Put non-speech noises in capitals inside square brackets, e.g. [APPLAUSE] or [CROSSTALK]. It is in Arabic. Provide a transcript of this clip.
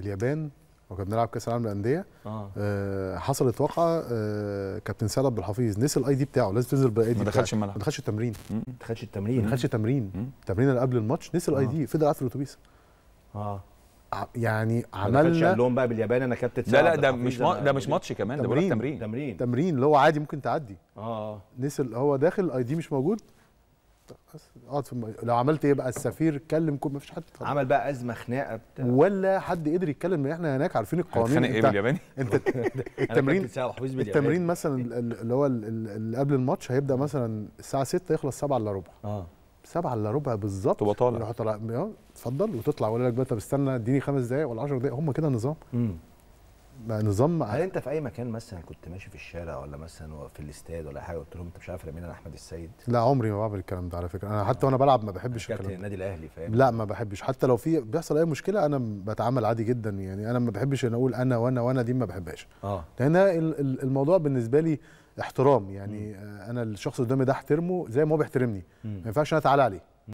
في اليابان وكنا بنلعب كاس العالم للانديه آه. آه حصلت واقعه آه كابتن سيد عبد الحفيظ نسي الاي دي بتاعه لازم تنزل بالاي دي ما دخلش الملعب ما دخلش التمرين ما دخلش التمرين ما دخلش التمرين التمرين اللي قبل الماتش نسي الاي آه. دي فضل قاعد في الاتوبيس اه يعني عملنا قال لهم بقى باليابان انا كابتن لا لا ده مش ده مش ماتش كمان ده تمرين تمرين تمرين اللي هو عادي ممكن تعدي اه نسي هو داخل الاي دي مش موجود اقعد اه، في لو عملت ايه بقى السفير اتكلم كل مفيش حد طبعا. عمل بقى ازمه خناقه بتاع ولا حد قدر يتكلم من احنا هناك عارفين القوانين ايه بالياباني [LAUGHS] انت [LAUGHS] التمرين التمرين مثلا اللي هو اللي قبل الماتش هيبدا مثلا الساعه 6 يخلص 7 الا ربع اه 7 الا ربع بالظبط تبقى طالع تروح طالع اتفضل وتطلع ولا لك بقى طب استنى اديني خمس دقائق ولا 10 دقائق هم كده نظام نظام هل انت في اي مكان مثلا كنت ماشي في الشارع ولا مثلا في الاستاد ولا حاجه قلت لهم انت مش عارف مين انا احمد السيد لا عمري ما بعمل الكلام ده على فكره انا حتى وانا بلعب ما بحبش الكلام ده النادي الاهلي فاهم لا ما بحبش حتى لو في بيحصل اي مشكله انا بتعامل عادي جدا يعني انا ما بحبش ان اقول انا وانا وانا دي ما بحبهاش اه لان الموضوع بالنسبه لي احترام يعني م. آه، انا الشخص قدامي ده احترمه زي ما هو بيحترمني ما ينفعش انا اتعالى عليه